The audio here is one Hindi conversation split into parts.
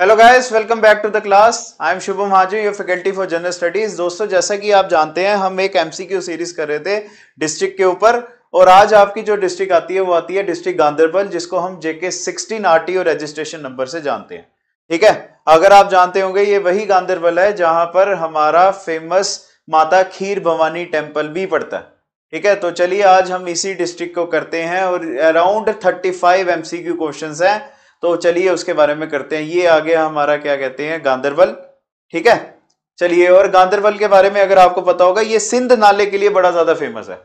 hello guys welcome back to the class I am Shubham हाजू your faculty for general studies दोस्तों जैसा कि आप जानते हैं हम एक एमसीक्यू सीरीज कर रहे थे डिस्ट्रिक्ट के ऊपर और आज आपकी जो डिस्ट्रिक्ट आती है वो आती है डिस्ट्रिक्ट गांधरबल जिसको हम J K sixteen R RTO registration number से जानते हैं ठीक है अगर आप जानते होंगे ये वही गांधरबल है जहां पर हमारा फेमस माता खीर भवानी टेम्पल भी पड़ता है ठीक है तो चलिए आज हम इसी डिस्ट्रिक्ट को करते हैं और around thirty five MCQ question हैं तो चलिए उसके बारे में करते हैं ये आ गया हमारा क्या कहते हैं गांधरबल ठीक है चलिए और गांधरबल के बारे में अगर आपको पता होगा ये सिंध नाले के लिए बड़ा ज्यादा फेमस है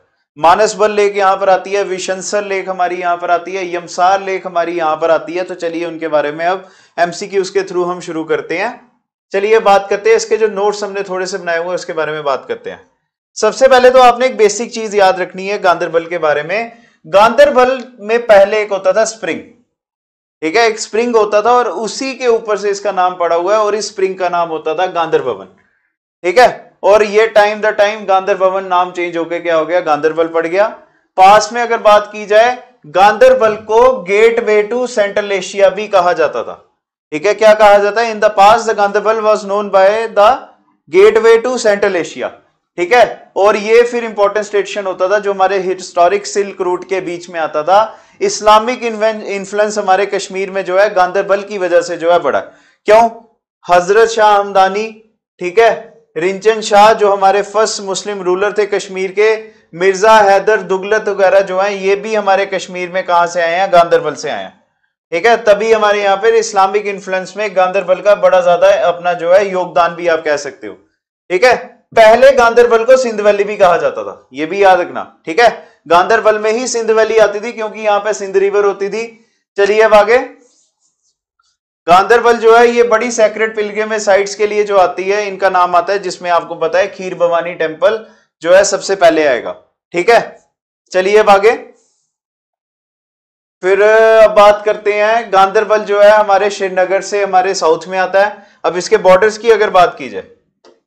मानसबल लेक यहाँ पर आती है विशंसर लेक हमारी यहाँ पर आती है यमसार लेक हमारी यहाँ पर आती है तो चलिए उनके बारे में अब एमसीक्यू उसके थ्रू हम शुरू करते हैं चलिए बात करते हैं इसके जो नोट्स हमने थोड़े से बनाए हुए हैं उसके बारे में बात करते हैं सबसे पहले तो आपने एक बेसिक चीज याद रखनी है गांधरबल के बारे में गांधरबल में पहले एक होता था स्प्रिंग ठीक है एक स्प्रिंग होता था और उसी के ऊपर से इसका नाम पड़ा हुआ है और इस स्प्रिंग का नाम होता था गांधर भवन ठीक है और ये टाइम द टाइम गांधर भवन नाम चेंज होकर क्या हो गया गांधरबल पड़ गया पास में अगर बात की जाए गांधरबल को gateway to central Asia भी कहा जाता था ठीक है क्या कहा जाता है in the past the Ganderbal was known by the gateway to central Asia ठीक है और ये फिर इंपॉर्टेंट स्टेशन होता था जो हमारे हिस्टोरिक सिल्क रूट के बीच में आता था इस्लामिक इन्फ्लुएंस हमारे कश्मीर में जो है गांधरबल की वजह से जो है बड़ा क्यों हजरत शाह हमदानी ठीक है रिंचन शाह जो हमारे फर्स्ट मुस्लिम रूलर थे कश्मीर के मिर्जा हैदर दुगलत वगैरह जो है ये भी हमारे कश्मीर में कहा से आए हैं गांधरबल से आए हैं ठीक है तभी हमारे यहाँ पर इस्लामिक इन्फ्लुएंस में गांधरबल का बड़ा ज्यादा अपना जो है योगदान भी आप कह सकते हो ठीक है पहले गांधरबल को सिंध वैली भी कहा जाता था यह भी याद रखना ठीक है गांधरबल में ही सिंध वैली आती थी क्योंकि यहां पे सिंध रिवर होती थी चलिए अब आगे गांधरबल जो है ये बड़ी सेक्रेट में साइट्स के लिए जो आती है इनका नाम आता है जिसमें आपको पता है खीर भवानी टेम्पल जो है सबसे पहले आएगा ठीक है चलिए अब आगे फिर अब बात करते हैं गांधरबल जो है हमारे श्रीनगर से हमारे साउथ में आता है अब इसके बॉर्डर्स की अगर बात की जाए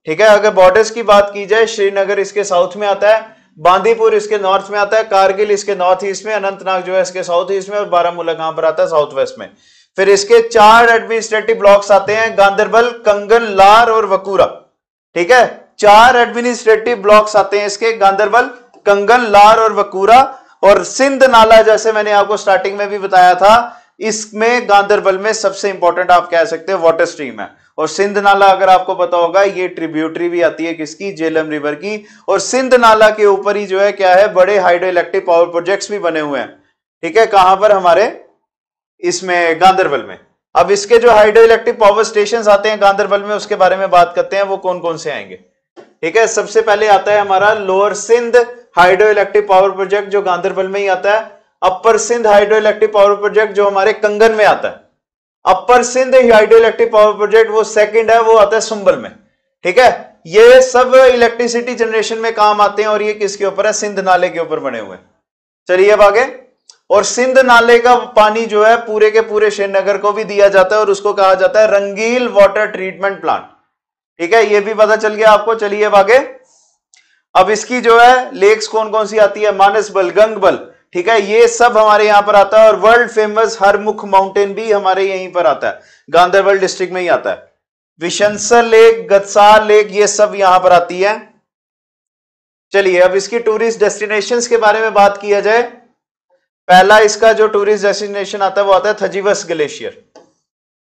ठीक है अगर बॉर्डर्स की बात की जाए श्रीनगर इसके साउथ में आता है बांदीपुर इसके नॉर्थ में आता है कारगिल इसके नॉर्थ ईस्ट में अनंतनाग जो है इसके साउथ ईस्ट में और बारामूला कहां पर आता है साउथ वेस्ट में फिर इसके चार एडमिनिस्ट्रेटिव ब्लॉक्स आते हैं गांधरबल कंगन लार और वकूरा ठीक है चार एडमिनिस्ट्रेटिव ब्लॉक्स आते हैं इसके गांधरबल कंगन लार और वकूरा और सिंध नाला जैसे मैंने आपको स्टार्टिंग में भी बताया था इसमें गांधरबल में सबसे इंपॉर्टेंट आप कह सकते हैं वाटर स्ट्रीम है और सिंध नाला अगर आपको पता होगा ये ट्रिब्यूटरी भी आती है किसकी जेलम रिवर की और सिंध नाला के ऊपर ही जो है क्या है बड़े हाइड्रो इलेक्ट्रिक पावर प्रोजेक्ट्स भी बने हुए हैं ठीक है कहां पर हमारे इसमें गांधरबल में अब इसके जो हाइड्रो इलेक्ट्रिक पावर स्टेशन आते हैं गांधरबल में उसके बारे में बात करते हैं वो कौन कौन से आएंगे ठीक है सबसे पहले आता है हमारा lower Sindh hydro electric power project जो गांधरबल में ही आता है upper Sindh hydro electric power project जो हमारे कंगन में आता है upper Sindh hydro electric power project वो सेकंड है वो आता है सुंबल में ठीक है ये सब इलेक्ट्रिसिटी जनरेशन में काम आते हैं और ये किसके ऊपर है सिंध नाले के ऊपर बने हुए चलिए अब आगे और सिंध नाले का पानी जो है पूरे के पूरे श्रीनगर को भी दिया जाता है और उसको कहा जाता है रंगील वाटर ट्रीटमेंट प्लांट ठीक है ये भी पता चल गया आपको चलिए अब आगे अब इसकी जो है लेक्स कौन कौन सी आती है मानस बल गंग बल ठीक है ये सब हमारे यहां पर आता है और वर्ल्ड फेमस हरमुख माउंटेन भी हमारे यहीं पर आता है गांधरबल डिस्ट्रिक्ट में ही आता है विशंसर लेक गदसार लेक ये सब यहां पर आती है चलिए अब इसकी टूरिस्ट डेस्टिनेशंस के बारे में बात किया जाए पहला इसका जो टूरिस्ट डेस्टिनेशन आता है वो आता है थजीवस ग्लेशियर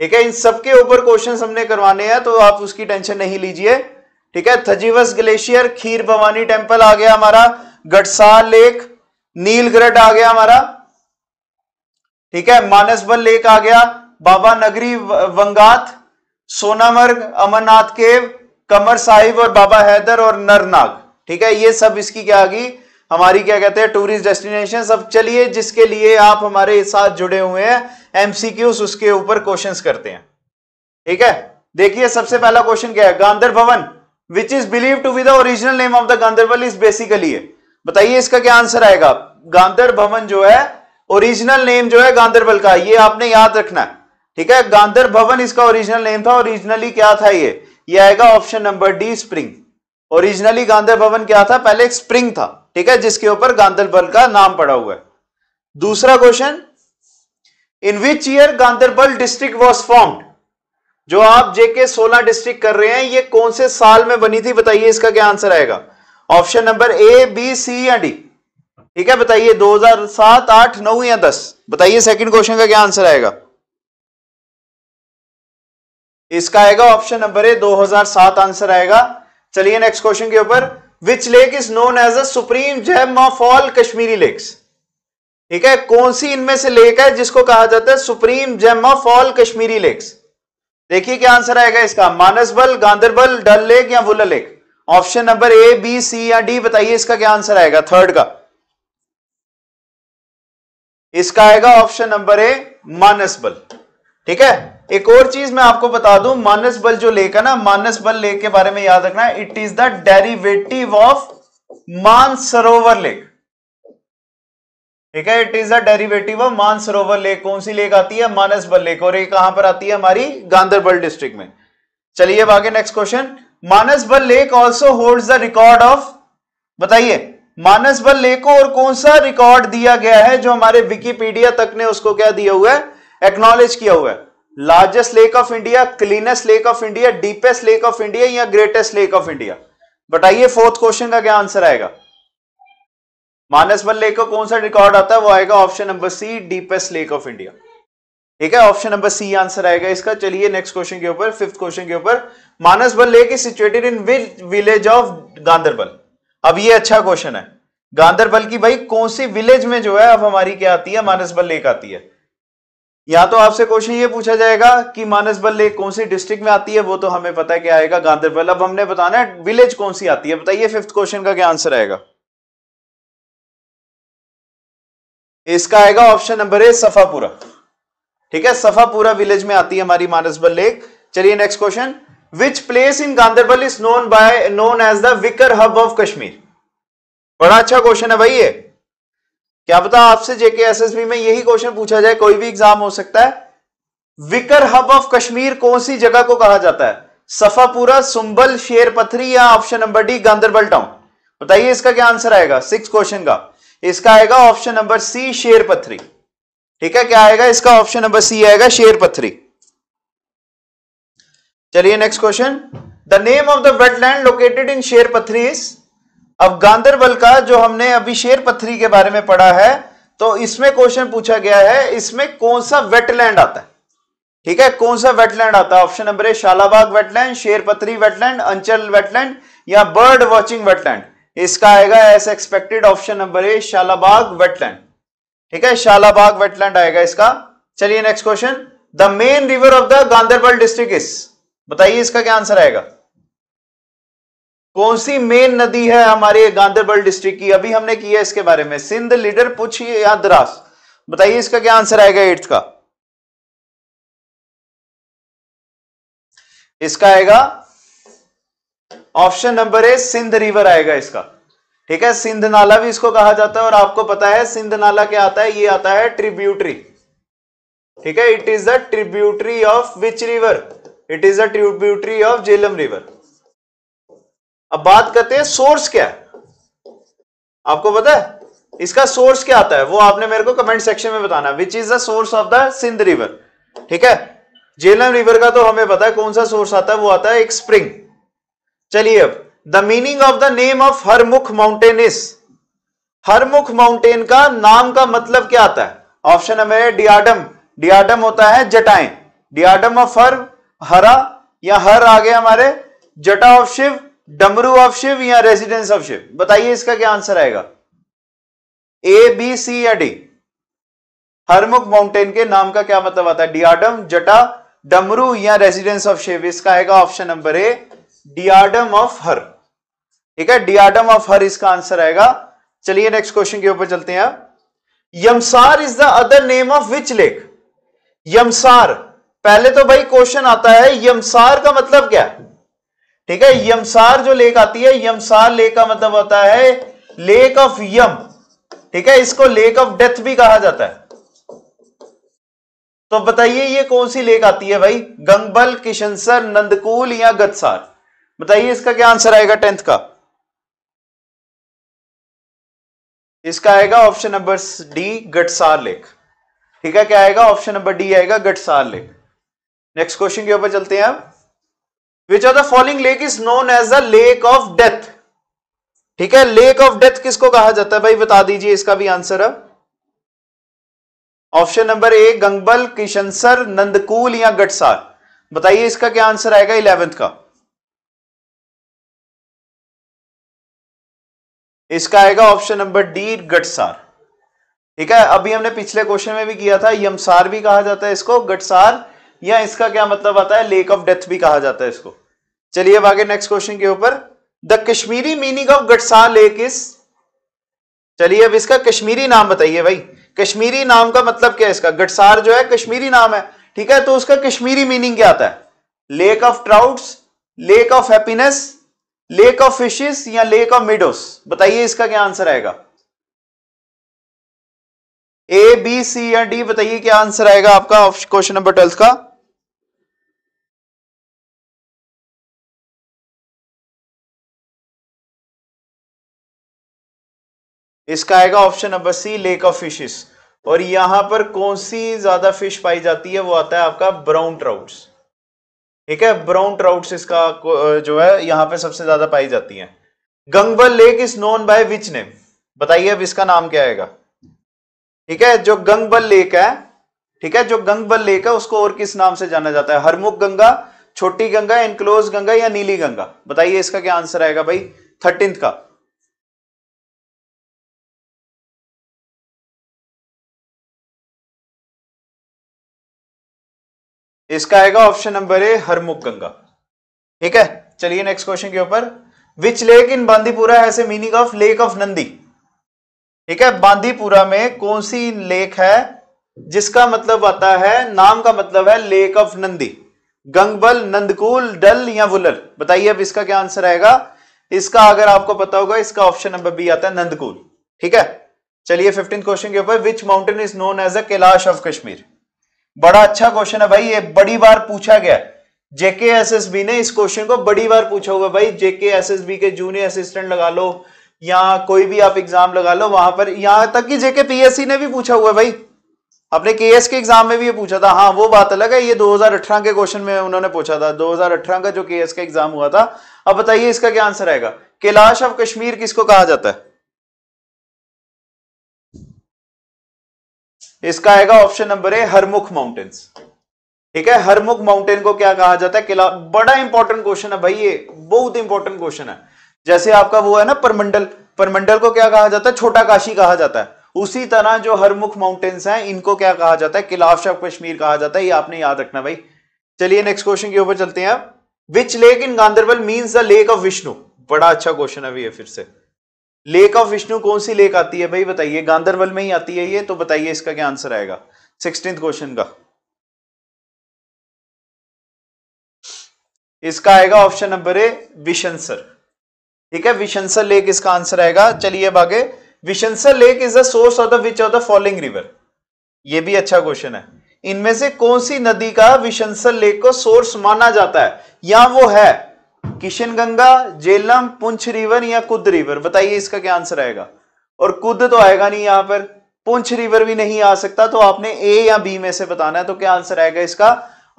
ठीक है इन सबके ऊपर क्वेश्चन हमने करवाने हैं तो आप उसकी टेंशन नहीं लीजिए ठीक है थजीवस ग्लेशियर खीर भवानी टेम्पल आ गया हमारा गडसार लेक नीलग्रट आ गया हमारा ठीक है मानसबल लेक आ गया बाबा नगरी वंगात सोनामर्ग अमरनाथ केव कमर साहिब और बाबा हैदर और नरनाग ठीक है ये सब इसकी क्या आ गई हमारी क्या कहते हैं टूरिस्ट डेस्टिनेशन सब चलिए जिसके लिए आप हमारे साथ जुड़े हुए हैं एमसीक्यूज उसके ऊपर क्वेश्चंस करते हैं ठीक है देखिए सबसे पहला क्वेश्चन क्या है Gandhar Bhawan which is believe to be the original name of the Ganderbal is basically है बताइए इसका क्या आंसर आएगा आप गांधर भवन जो है ओरिजिनल नेम जो है गांधरबल का ये आपने याद रखना है ठीक है गांधर भवन इसका ओरिजिनल नेम था ओरिजिनली क्या था ये ये आएगा option number D spring originally Gandhar Bhawan क्या था पहले एक स्प्रिंग था ठीक है जिसके ऊपर गांधरबल का नाम पड़ा हुआ है दूसरा question in which year Ganderbal district was formed जो आप जेके 16 डिस्ट्रिक्ट कर रहे हैं ये कौन से साल में बनी थी बताइए इसका क्या आंसर आएगा option number A B C या डी ठीक है बताइए 2007 8 9 या 10 बताइए सेकंड क्वेश्चन का क्या आंसर आएगा इसका आएगा ऑप्शन नंबर ए 2007 आंसर आएगा चलिए नेक्स्ट क्वेश्चन के ऊपर which lake is known as a supreme gem of all Kashmiri lakes ठीक है कौन सी इनमें से लेक है जिसको कहा जाता है supreme gem of all Kashmiri lakes देखिए क्या आंसर आएगा इसका मानसबल गांधरबल डल लेक या Wular lake option number A B C या डी बताइए इसका क्या आंसर आएगा थर्ड का इसका आएगा ऑप्शन नंबर ए मानस बल ठीक है एक और चीज मैं आपको बता दूं मानस बल जो लेकर ना मानस बल लेक के बारे में याद रखना है it is the derivative of Mansarovar lake ठीक है it is the derivative of Mansarovar lake कौन सी लेक आती है मानस बल लेक और ये कहां पर आती है हमारी गांधरबल डिस्ट्रिक्ट में चलिए आगे next question Manasbal lake also hold the record of बताइए मानस बल लेको और कौन सा रिकॉर्ड दिया गया है जो हमारे विकीपीडिया तक ने उसको क्या दिया हुआ है एक्नोलेज किया हुआ है largest lake of India cleanest lake of India deepest lake of India या ग्रेटेस्ट लेक ऑफ इंडिया बताइए फोर्थ क्वेश्चन का क्या आंसर आएगा मानस बल लेक का कौन सा रिकॉर्ड आता है वो आएगा option number C deepest lake of India ठीक है ऑप्शन नंबर सी आंसर आएगा इसका चलिए नेक्स्ट क्वेश्चन के ऊपर फिफ्थ क्वेश्चन के ऊपर Manasbal lake is situated in which village of Ganderbal अब ये अच्छा क्वेश्चन है गांधरबल की भाई कौन सी विलेज में जो है अब हमारी क्या आती है मानसबल लेक आती है या तो आपसे क्वेश्चन ये पूछा जाएगा कि मानसबल लेक कौन सी डिस्ट्रिक्ट में आती है वो तो हमें पता है क्या आएगा गांधरबल अब हमने बताना है विलेज कौन सी आती है बताइए फिफ्थ क्वेश्चन का क्या आंसर आएगा इसका आएगा ऑप्शन नंबर ए सफापुरा ठीक है सफापुरा विलेज में आती है हमारी मानसबल लेक चलिए next question which place in Ganderbal is known by known as the wicker hub of Kashmir बड़ा अच्छा क्वेश्चन है भाई ये क्या पता आपसे जेके बी में यही क्वेश्चन पूछा जाए कोई भी एग्जाम हो सकता है विकर हब ऑफ कश्मीर कौन सी जगह को कहा जाता है सफापुरा सुंबल शेर पथरी या option number D Ganderbal town बताइए इसका क्या आंसर आएगा सिक्स क्वेश्चन का इसका आएगा ऑप्शन नंबर सी शेर पथरी ठीक है क्या आएगा इसका ऑप्शन नंबर सी आएगा शेर पथरी चलिए next question the name of the wetland located in Sherpathri अब गांधरबल का जो हमने अभी शेर पथरी के बारे में पढ़ा है तो इसमें क्वेश्चन पूछा गया है इसमें कौन सा वेटलैंड आता है ठीक है कौन सा वेटलैंड आता है option number A Shallabugh wetland Pathri wetland Anchar wetland या बर्ड वॉचिंग वेटलैंड इसका आएगा as expected option number A Shallabugh wetland ठीक है शालाबाग वेटलैंड आएगा इसका चलिए next question the main river of the Ganderbal district is बताइए इसका क्या आंसर आएगा कौन सी मेन नदी है हमारे गांधरबल डिस्ट्रिक्ट की अभी हमने किया इसके बारे में सिंध लीडर पूछिए या द्रास बताइए इसका क्या आंसर आएगा एट्थ का इसका आएगा option number A Sindh river आएगा इसका ठीक है सिंध नाला भी इसको कहा जाता है और आपको पता है सिंध नाला क्या आता है ये आता है ट्रिब्यूटरी ठीक है it is the tributary of which river it is a tributary of Jhelum river अब बात करते हैं सोर्स क्या है आपको पता है इसका सोर्स क्या आता है वो आपने मेरे को कमेंट सेक्शन में बताना which is the source of the Sindh river ठीक है जेलम रिवर का तो हमें पता है कौन सा सोर्स आता है वो आता है एक स्प्रिंग चलिए अब the meaning of the name of Harmukh mountain is Harmukh mountain का नाम का मतलब क्या आता है ऑप्शन हमें डियाडम डियाडम होता है जटाएं डियाडम ऑफ हर हरा या हर आ गया हमारे जटा ऑफ शिव डमरू ऑफ शिव या रेसिडेंस ऑफ शिव बताइए इसका क्या आंसर आएगा ए बी सी या डी हरमुख माउंटेन के नाम का क्या मतलब आता है डियाडम जटा डमरू या रेसिडेंस ऑफ शिव इसका आएगा option number A diadem of Har ठीक है डियाडम ऑफ हर इसका आंसर आएगा चलिए नेक्स्ट क्वेश्चन के ऊपर चलते हैं आप Yamsar is the other name of which lake Yamsar पहले तो भाई क्वेश्चन आता है यमसार का मतलब क्या ठीक है यमसार जो लेक आती है यमसार लेख का मतलब होता है लेक ऑफ यम ठीक है इसको लेक ऑफ डेथ भी कहा जाता है तो बताइए ये कौन सी लेक आती है भाई गंगबल किशनसर नंदकूल या गदसार बताइए इसका क्या आंसर आएगा टेंथ का इसका आएगा option number D Gadsar lake ठीक है क्या आएगा ऑप्शन नंबर डी आएगा गटसार लेक नेक्स्ट क्वेश्चन के ऊपर चलते हैं अब which of the following lake is known as the lake of death ठीक है लेक ऑफ डेथ किसको कहा जाता है भाई बता दीजिए इसका भी आंसर अब option number A Gangbal Kishansar Nundkol या गटसार बताइए इसका क्या आंसर आएगा इलेवेंथ का इसका आएगा ऑप्शन नंबर डी गटसार ठीक है अभी हमने पिछले क्वेश्चन में भी किया था यमसार भी कहा जाता है इसको गटसार या इसका क्या मतलब आता है लेक ऑफ डेथ भी कहा जाता है इसको चलिए अब आगे नेक्स्ट क्वेश्चन के ऊपर the Kashmiri meaning of Gadsar lake is चलिए अब इसका कश्मीरी नाम बताइए भाई कश्मीरी नाम का मतलब क्या है इसका गटसार जो है कश्मीरी नाम है ठीक है तो उसका कश्मीरी मीनिंग क्या आता है lake of trouts lake of happiness lake of fishes या लेक ऑफ मिडोस बताइए इसका क्या आंसर आएगा ए बी सी या डी बताइए क्या आंसर आएगा आपका क्वेश्चन नंबर ट्वेल्थ का इसका आएगा option number C lake of fishes और यहां पर कौन सी ज्यादा फिश पाई जाती है वो आता है आपका ब्राउन ट्राउट्स ठीक है ब्राउन ट्राउट्स इसका जो है यहां पर सबसे ज्यादा पाई जाती है Gangbal lake is known by which name बताइए अब इसका नाम क्या आएगा ठीक है जो गंगबल लेक है ठीक है जो गंगबल लेक है उसको और किस नाम से जाना जाता है हरमुख गंगा छोटी गंगा एनक्लोज गंगा या नीली गंगा बताइए इसका क्या आंसर आएगा भाई थर्टींथ का इसका आएगा option number A Harmukh Ganga ठीक है चलिए नेक्स्ट क्वेश्चन के ऊपर विच लेक इन बांदीपुरा ऐसे meaning of lake of Nandi ठीक है बांदीपुरा में कौन सी लेक है जिसका मतलब आता है नाम का मतलब है लेक ऑफ नंदी गंगबल नंदकूल डल या वुलर बताइए अब इसका क्या आंसर आएगा इसका अगर आपको पता होगा इसका ऑप्शन नंबर बी आता है नंदकूल ठीक है चलिए फिफ्टीन क्वेश्चन के ऊपर which mountain is known as a Kailash of Kashmir बड़ा अच्छा क्वेश्चन है भाई ये बड़ी बार पूछा गया जेके बी ने इस क्वेश्चन को बड़ी बार पूछा हुआ भाई जेके बी के जूनियर असिस्टेंट लगा लो या कोई भी आप एग्जाम लगा लो वहां पर यहां तक कि जेके पीएससी ने भी पूछा हुआ भाई अपने के एस के एग्जाम में भी ये पूछा था हाँ वो बात अलग है ये 2018 के क्वेश्चन में उन्होंने पूछा था 2018 का जो के एस का एग्जाम हुआ था अब बताइए इसका क्या आंसर आएगा कैलाश ऑफ कश्मीर किसको कहा जाता है इसका आएगा option number A Harmukh mountains ठीक है हरमुख माउंटेन को क्या कहा जाता है किला बड़ा इंपॉर्टेंट क्वेश्चन है भाई ये बहुत इंपॉर्टेंट क्वेश्चन है जैसे आपका वो है ना परमंडल परमंडल को क्या कहा जाता है छोटा काशी कहा जाता है उसी तरह जो हरमुख माउंटेन्स हैं इनको क्या कहा जाता है किलाफ शाह कश्मीर कहा जाता है ये आपने याद रखना भाई चलिए नेक्स्ट क्वेश्चन के ऊपर चलते हैं आप which lake in Ganderbal means the lake of Vishnu बड़ा अच्छा क्वेश्चन है भैया फिर से लेक ऑफ विष्णु कौन सी लेक आती है भाई बताइए गांधरबल में ही आती है ये तो बताइए इसका क्या आंसर आएगा सिक्सटीन क्वेश्चन का इसका आएगा ऑप्शन नंबर ए विशंसर ठीक है विशंसर लेक इसका आंसर आएगा चलिए अब आगे Vishansar lake is the source of the which of the following river ये भी अच्छा क्वेश्चन है इनमें से कौन सी नदी का विशंसर लेक को सोर्स माना जाता है या वो है किशनगंगा जेलम पुंछ रिवर या कुद रिवर बताइए इसका क्या आंसर आएगा और कुद तो आएगा नहीं यहां पर पुंछ रिवर भी नहीं आ सकता तो आपने ए या बी में से बताना है तो क्या आंसर आएगा इसका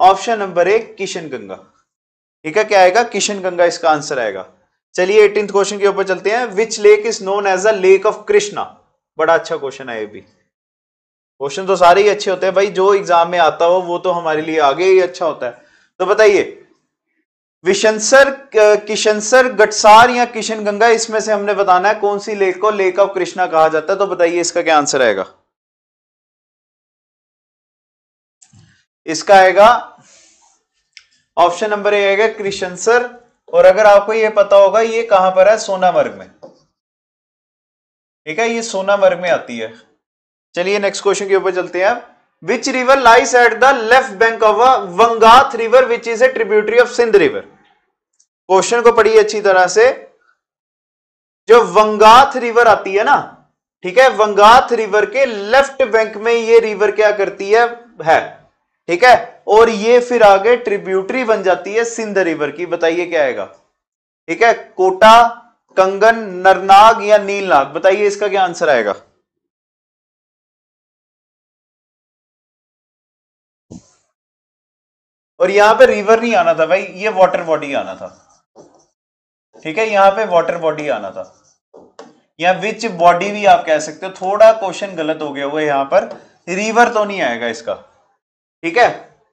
ऑप्शन नंबर ए किशनगंगा ठीक है क्या आएगा किशनगंगा इसका आंसर आएगा चलिए एटीन क्वेश्चन के ऊपर चलते हैं which lake is known as a lake of Krishna बड़ा अच्छा क्वेश्चन है ये भी क्वेश्चन तो सारे ही अच्छे होते हैं भाई जो एग्जाम में आता हो वो तो हमारे लिए आगे ही अच्छा होता है तो बताइए विशंसर किशनसर गटसार या किशन गंगा इसमें से हमने बताना है कौन सी लेक को लेक ऑफ कृष्णा कहा जाता है तो बताइए इसका क्या आंसर आएगा इसका आएगा ऑप्शन नंबर ए आएगा कृष्णसर और अगर आपको यह पता होगा ये कहां पर है सोनामर्ग में ठीक है ये सोनामर्ग में आती है चलिए नेक्स्ट क्वेश्चन के ऊपर चलते हैं आप which river lies at the left bank of Wangath river which is a tributary of Sindh river question को पढ़िए अच्छी तरह से जो वंगाथ रिवर आती है ना ठीक है वंगाथ रिवर के लेफ्ट बैंक में ये रिवर क्या करती है है ठीक है और ये फिर आगे ट्रिब्यूटरी बन जाती है सिंध रिवर की बताइए क्या आएगा ठीक है कोटा कंगन नरनाग या नीलनाग बताइए इसका क्या आंसर आएगा और यहां पे रिवर नहीं आना था भाई ये वाटर बॉडी आना था ठीक है यहां पे वाटर बॉडी आना था या विच बॉडी भी आप कह सकते हो थोड़ा क्वेश्चन गलत हो गया हुआ यहां पर रिवर तो नहीं आएगा इसका ठीक है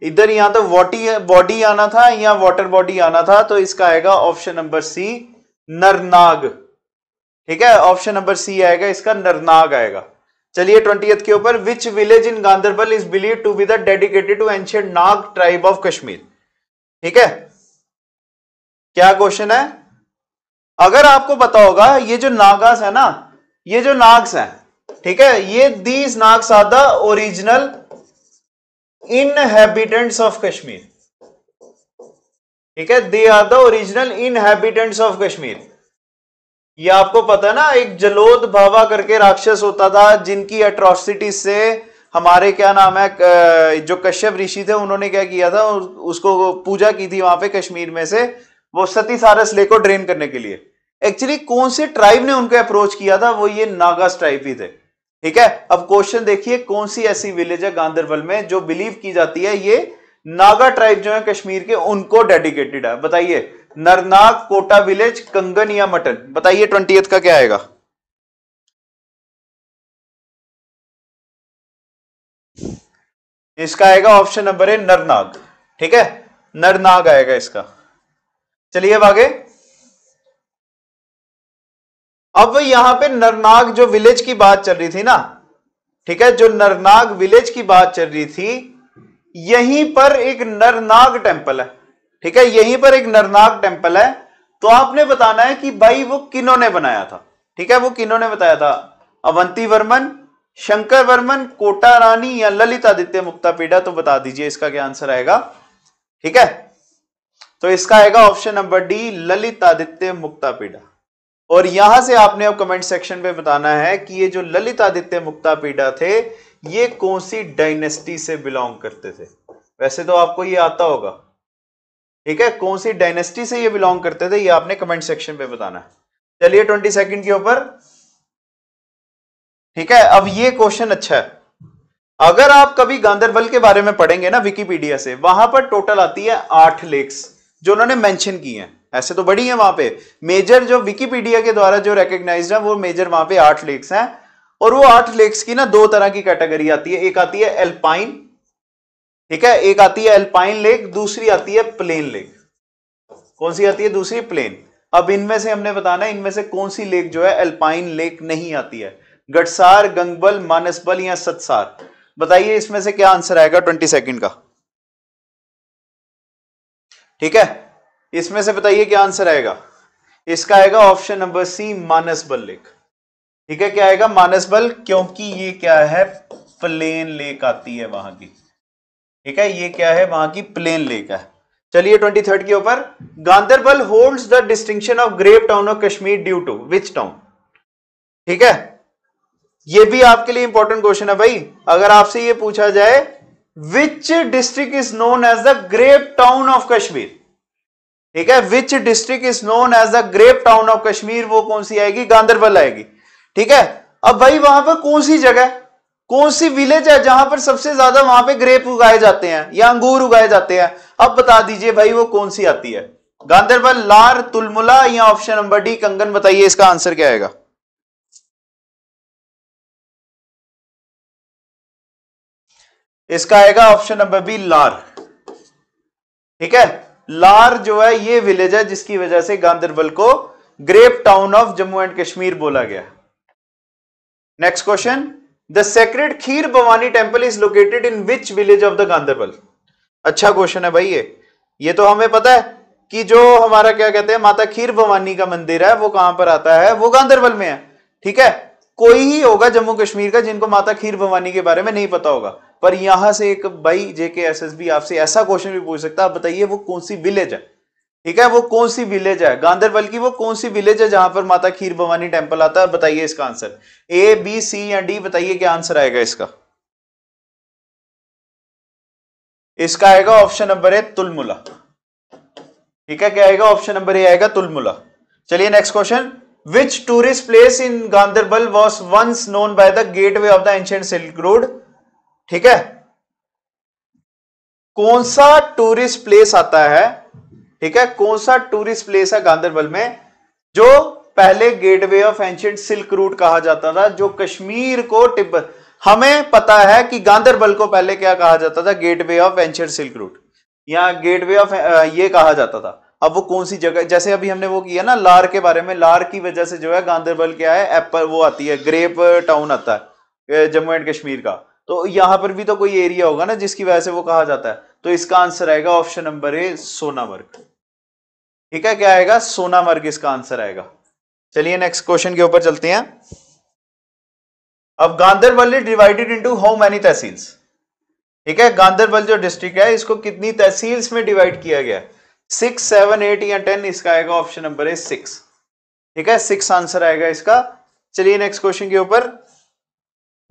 इधर यहां तो वॉटी बॉडी आना था या वाटर बॉडी आना था तो इसका आएगा ऑप्शन नंबर सी नरनाग ठीक है ऑप्शन नंबर सी आएगा इसका नरनाग आएगा चलिए ट्वेंटी के ऊपर which village in Ganderbal is believe to be the dedicated to ancient Nag tribe of Kashmir ठीक है क्या क्वेश्चन है अगर आपको पता होगा ये जो नागास है ना ये जो नाग्स हैं ठीक है ये these Nags are the original inhabitants of Kashmir ठीक है they are the original inhabitants of Kashmir ये आपको पता ना एक जलोद भावा करके राक्षस होता था जिनकी अट्रोसिटी से हमारे क्या नाम है जो कश्यप ऋषि थे उन्होंने क्या किया था उसको पूजा की थी वहां पे कश्मीर में से वो सती सारस ले को ड्रेन करने के लिए एक्चुअली कौन से ट्राइब ने उनको अप्रोच किया था वो ये नागा ट्राइब ही थे ठीक है अब क्वेश्चन देखिए कौन सी ऐसी विलेज है गांधरबल में जो बिलीव की जाती है ये नागा ट्राइब जो है कश्मीर के उनको डेडिकेटेड है बताइए नरनाग कोटा विलेज कंगन या मटन बताइए ट्वेंटी का क्या आएगा इसका आएगा ऑप्शन नंबर है नरनाग ठीक है नरनाग आएगा इसका चलिए अब आगे अब यहां पे नरनाग जो विलेज की बात चल रही थी ना ठीक है जो नरनाग विलेज की बात चल रही थी यहीं पर एक नरनाग टेम्पल है ठीक है यहीं पर एक नरनाग टेम्पल है तो आपने बताना है कि भाई वो किन्नों ने बनाया था ठीक है वो किन्नों ने बताया था अवंती वर्मन शंकर वर्मन कोटा रानी या ललित आदित्य मुक्ता पीडा तो बता दीजिए इसका क्या आंसर आएगा ठीक है तो इसका आएगा option number D Lalitaditya Muktapida और यहां से आपने अब कमेंट सेक्शन में बताना है कि ये जो ललित आदित्य मुक्ता पीडा थे ये कौन सी डायनेस्टी से बिलोंग करते थे वैसे तो आपको ये आता होगा ठीक है कौन सी डायनेस्टी से ये बिलोंग करते थे ये आपने कमेंट सेक्शन में बताना चलिए ट्वेंटी सेकेंड के ऊपर ठीक है अब ये क्वेश्चन अच्छा है अगर आप कभी गांधरबल के बारे में पढ़ेंगे ना विकीपीडिया से वहां पर टोटल आती है आठ लेक्स जो उन्होंने मेंशन की हैं ऐसे तो बड़ी है वहां पे मेजर जो विकीपीडिया के द्वारा जो रिकग्नाइज है वो मेजर वहां पे आठ लेक्स हैं और वो आठ लेक्स की ना दो तरह की कैटेगरी आती है एक आती है एल्पाइन ठीक है एक आती है अल्पाइन लेक दूसरी आती है प्लेन लेक कौन सी आती है दूसरी प्लेन अब इनमें से हमने बताना है इनमें से कौन सी लेक जो है अल्पाइन लेक नहीं आती है गटसार गंगबल मानसबल या सतसार बताइए इसमें से क्या आंसर आएगा ट्वेंटी सेकेंड का ठीक है इसमें से बताइए क्या आंसर आएगा इसका आएगा option number C Manasbal lake ठीक है क्या आएगा मानसबल क्योंकि ये क्या है प्लेन लेक आती है वहां की ठीक है ये क्या है वहां की प्लेन लेक है चलिए ट्वेंटी थर्ड के ऊपर Ganderbal holds the distinction of great town of Kashmir due to which town ठीक है ये भी आपके लिए इंपॉर्टेंट क्वेश्चन है भाई अगर आपसे ये पूछा जाए which district is known as the grape town of Kashmir ठीक है which district is known as the grape town of Kashmir वो कौन सी आएगी गांधरबल आएगी ठीक है अब भाई वहां पर कौन सी जगह कौन सी विलेज है जहां पर सबसे ज्यादा वहां पे ग्रेप उगाए जाते हैं या अंगूर उगाए जाते हैं अब बता दीजिए भाई वो कौन सी आती है गांधरबल लार तुलमुला या ऑप्शन नंबर डी कंगन बताइए इसका आंसर क्या आएगा इसका आएगा ऑप्शन नंबर बी लार ठीक है लार जो है ये विलेज है जिसकी वजह से गांधरबल को grape town of Jammu and Kashmir बोला गया next question the sacred Kheer Bhawani temple is located in which village of the Ganderbal अच्छा क्वेश्चन है भाई ये ये तो हमें पता है कि जो हमारा क्या कहते हैं माता खीर भवानी का मंदिर है वो कहां पर आता है वो गांधरबल में है ठीक है कोई ही होगा जम्मू कश्मीर का जिनको माता खीर भवानी के बारे में नहीं पता होगा पर यहां से एक भाई जेके बी आपसे ऐसा क्वेश्चन भी पूछ सकता है आप बताइए वो कौन सी विलेज है ठीक है वो कौन सी विलेज है गांधरबल की वो कौन सी विलेज है जहां पर माता खीर भवानी टेम्पल आता है बताइए इसका आंसर ए बी सी या डी बताइए क्या आंसर आएगा इसका इसका आएगा ऑप्शन नंबर ए तुलमुला ठीक है क्या आएगा ऑप्शन नंबर ए आएगा तुलमुला चलिए next question which tourist place in Ganderbal was once known by the gateway of the ancient silk road ठीक है कौन सा टूरिस्ट प्लेस आता है ठीक है कौन सा टूरिस्ट प्लेस है गांधरबल में जो पहले gateway of ancient silk route कहा जाता था जो कश्मीर को टिब हमें पता है कि गांधरबल को पहले क्या कहा जाता था gateway of ancient silk route या गेटवे ऑफ ये कहा जाता था अब वो कौन सी जगह जैसे अभी हमने वो किया ना लार के बारे में लार की वजह से जो है गांधरबल क्या है एप्पल वो आती है ग्रेप टाउन आता है जम्मू एंड कश्मीर का तो यहां पर भी तो कोई एरिया होगा ना जिसकी वजह से वो कहा जाता है तो इसका आंसर आएगा ऑप्शन नंबर ए सोनामर्ग ठीक है क्या आएगा सोनामर्ग इसका आंसर आएगा चलिए नेक्स्ट क्वेश्चन के ऊपर चलते हैं अब Ganderbal is divided into how many tehsils ठीक है गांधरबल जो डिस्ट्रिक्ट है इसको कितनी तहसील्स में डिवाइड किया गया सिक्स सेवन एट या टेन इसका आएगा ऑप्शन नंबर ए सिक्स ठीक है सिक्स आंसर आएगा इसका चलिए नेक्स्ट क्वेश्चन के ऊपर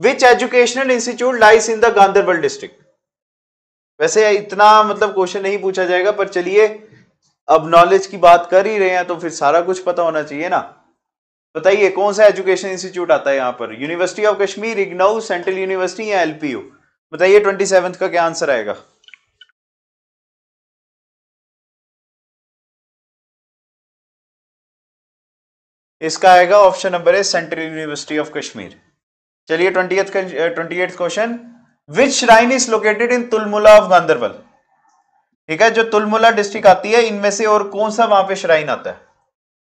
which educational institute lies in the Ganderbal district वैसे इतना मतलब क्वेश्चन नहीं पूछा जाएगा पर चलिए अब नॉलेज की बात कर ही रहे हैं तो फिर सारा कुछ पता होना चाहिए ना बताइए कौन सा एजुकेशन इंस्टीट्यूट आता है यहाँ पर university of Kashmir IGNOU central university या एलपीयू बताइए ट्वेंटी सेवन का क्या आंसर आएगा इसका आएगा ऑप्शन नंबर है सेंट्रल यूनिवर्सिटी ऑफ कश्मीर चलिए twenty twenty eight question which shrine is located in Tulmulla of Ganderbal ठीक है जो तुलमुला डिस्ट्रिक्ट आती है इनमें से और कौन सा वहां पे श्राइन आता है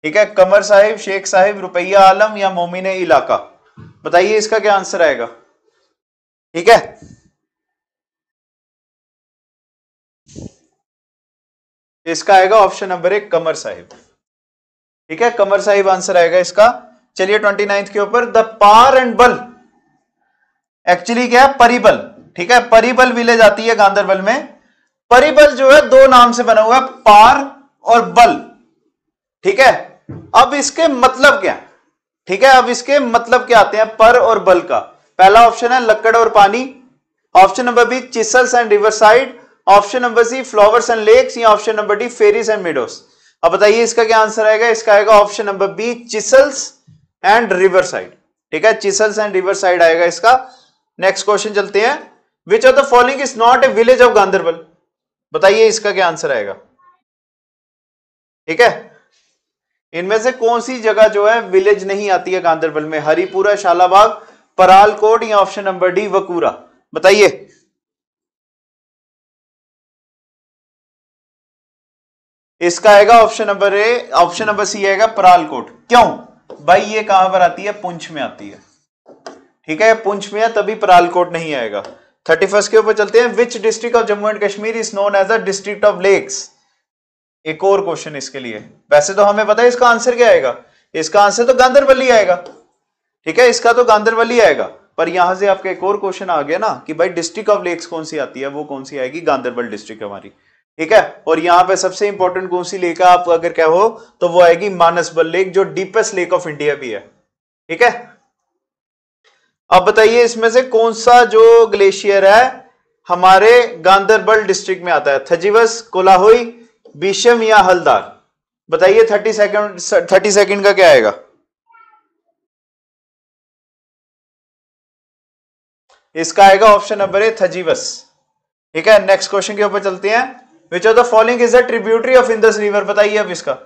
ठीक है कमर साहिब शेख साहिब रुपया आलम या मोमिन इलाका बताइए इसका क्या आंसर आएगा ठीक है इसका आएगा ऑप्शन नंबर एक कमर साहिब ठीक है कमर साहिब आंसर आएगा इसका चलिए ट्वेंटी नाइन्थ के ऊपर द पार एंड बल एक्चुअली क्या है परिबल ठीक है परिबल विलेज आती है गांधरबल में परिबल जो है दो नाम से बना हुआ है पार और बल ठीक है अब इसके मतलब क्या ठीक है अब इसके मतलब क्या आते हैं पर और बल का पहला ऑप्शन है लकड़ और पानी option number B chisels and riverside option number C flowers and lakes या option number D fairies and meadows अब बताइए इसका क्या आंसर आएगा इसका आएगा option number B chisels and riverside ठीक है चिसल्स एंड रिवर साइड आएगा इसका नेक्स्ट क्वेश्चन चलते हैं which of the following is not a village of Ganderbal बताइए इसका क्या आंसर आएगा ठीक है इनमें से कौन सी जगह जो है विलेज नहीं आती है गांधरबल में हरिपुरा शालाबाग परालकोट या ऑप्शन नंबर डी वकूरा बताइए इसका आएगा option number A option number C आएगा परालकोट क्यों भाई ये कहां पर आती है पुंछ में आती है ठीक है पुंछ में है तभी परालकोट नहीं आएगा थर्टी फर्स्ट के ऊपर चलते हैं which district of Jammu and Kashmir is known as a district of lakes एक और क्वेश्चन इसके लिए वैसे तो हमें पता है इसका आंसर क्या आएगा इसका आंसर तो गांधरवली आएगा ठीक है इसका तो गांधरवली आएगा पर यहां से आपका एक और क्वेश्चन आ गया ना कि भाई डिस्ट्रिक्ट ऑफ लेक्स कौन सी आती है वो कौन सी आएगी गांधरबल डिस्ट्रिक्ट हमारी ठीक है और यहाँ पे सबसे इंपॉर्टेंट कौन सी लेक है आप अगर कहो तो वो आएगी मानसबल लेक जो डीपेस्ट लेक ऑफ इंडिया भी है ठीक है अब बताइए इसमें से कौन सा जो ग्लेशियर है हमारे गांधरबल डिस्ट्रिक्ट में आता है थजीवस कोलाहोई बीशम या हलदार बताइए थर्टी सेकंड थर्टी सेकेंड का क्या आएगा इसका आएगा ऑप्शन नंबर ए थजीवस ठीक है नेक्स्ट क्वेश्चन के ऊपर चलते हैं which of the following is the tributary of Indus river बताइए अब इसका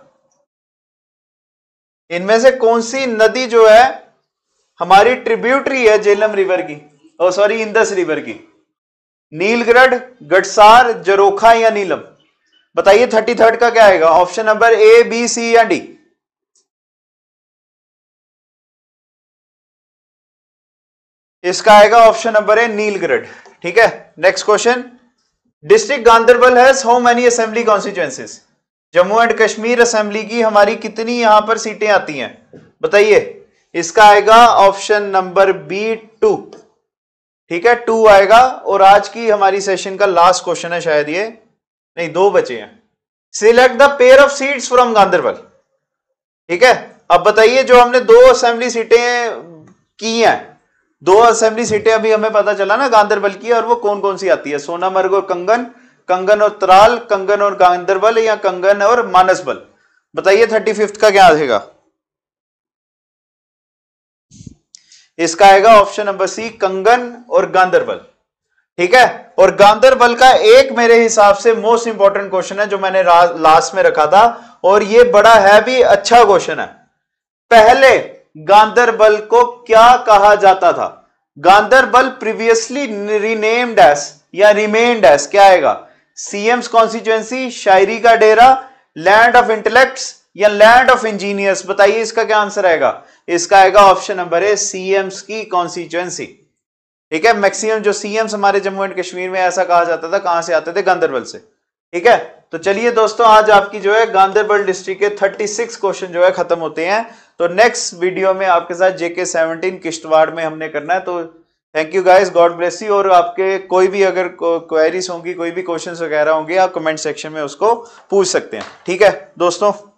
इनमें से कौन सी नदी जो है हमारी ट्रिब्यूटरी है जेलम रिवर की और सॉरी इंदस रिवर की नीलगढ़ गडसार जरोखा या नीलम बताइए थर्टी थर्ड का क्या आएगा option number A B C या डी इसका आएगा ऑप्शन नंबर ए नीलगढ़ ठीक है next question district Ganderbal has how many assembly constituencies Jammu and Kashmir assembly की हमारी कितनी यहां पर सीटें आती हैं बताइए इसका आएगा ऑप्शन नंबर बी टू ठीक है टू आएगा और आज की हमारी सेशन का लास्ट क्वेश्चन है शायद ये नहीं दो बचे हैं select the pair of seats from Ganderbal ठीक है अब बताइए जो हमने दो असेंबली सीटें की हैं दो असेंबली सीटें अभी हमें पता चला ना गांधरबल की और वो कौन कौन सी आती है सोनामर्ग और कंगन कंगन और तराल कंगन और गांधरबल या कंगन और मानसबल बताइए थर्टी फिफ्थ का क्या आएगा इसका आएगा ऑप्शन नंबर सी कंगन और गांधरबल ठीक है और गांधरबल का एक मेरे हिसाब से मोस्ट इंपॉर्टेंट क्वेश्चन है जो मैंने लास्ट में रखा था और ये बड़ा है भी अच्छा क्वेश्चन है पहले गांधरबल को क्या कहा जाता था गांधरबल प्रीवियसली रिनेम्ड एस या रिमेन्ड एस क्या आएगा सीएम्स कॉन्स्टिट्युएंसी शायरी का डेरा लैंड ऑफ इंटेलेक्ट्स या लैंड ऑफ इंजीनियर्स बताइए इसका क्या आंसर आएगा इसका आएगा ऑप्शन नंबर ए सीएम्स की कॉन्स्टिट्युएंसी ठीक है मैक्सिमम जो सीएम्स हमारे जम्मू एंड कश्मीर में ऐसा कहा जाता था कहां से आते थे गांधरबल से ठीक है तो चलिए दोस्तों आज आपकी जो है गांधरबल डिस्ट्रिक्ट के 36 क्वेश्चन जो है खत्म होते हैं तो नेक्स्ट वीडियो में आपके साथ जेके 17 किश्तवाड़ में हमने करना है तो thank you guys God bless you और आपके कोई भी अगर क्वेरीज होंगी कोई भी क्वेश्चन वगैरह होंगे आप कमेंट सेक्शन में उसको पूछ सकते हैं ठीक है दोस्तों